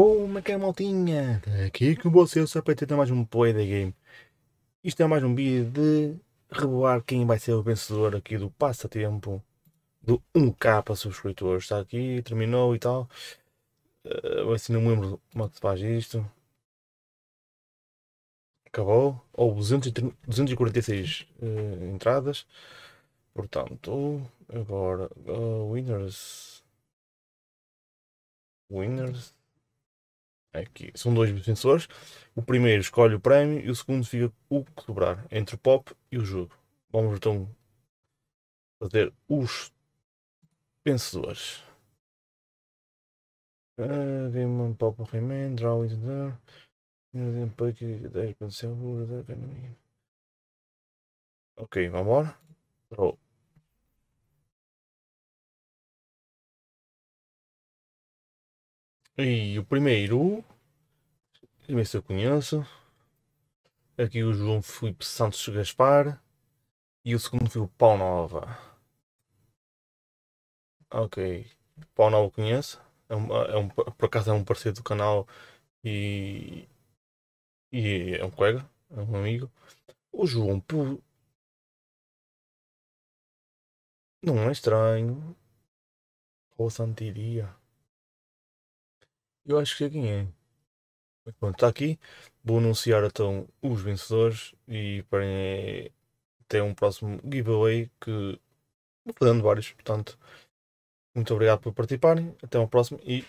Como é que é, maltinha? Aqui com você, o Sapeteta, mais um Play da Game. Isto é mais um vídeo de revelar quem vai ser o vencedor aqui do passatempo do 1k subscritores. Está aqui, terminou e tal. Uh, assim, não me lembro como é que se faz isto. Acabou. Ou 246 uh, eh, entradas. Portanto, agora, uh, winners. Winners. Aqui. É são dois vencedores. O primeiro escolhe o prémio e o segundo fica o que dobrar entre o pop e o jogo. Vamos então fazer os vencedores. game ah, on Pop Rayman, Draw it there. Ok, vamos embora. Draw. E o primeiro, deixa eu ver se eu conheço. Aqui o João Filipe Santos Gaspar. E o segundo foi o Pau Nova. Ok. Pau Nova conheço. É um, é um, por acaso é um parceiro do canal e, e é um colega, é um amigo. O João Não é estranho. Ou Santiria. Eu acho que sei quem é. pronto, está aqui. Vou anunciar então os vencedores e para eh, ter um próximo giveaway que vou fazendo vários. Portanto, muito obrigado por participarem. Até uma próxima e.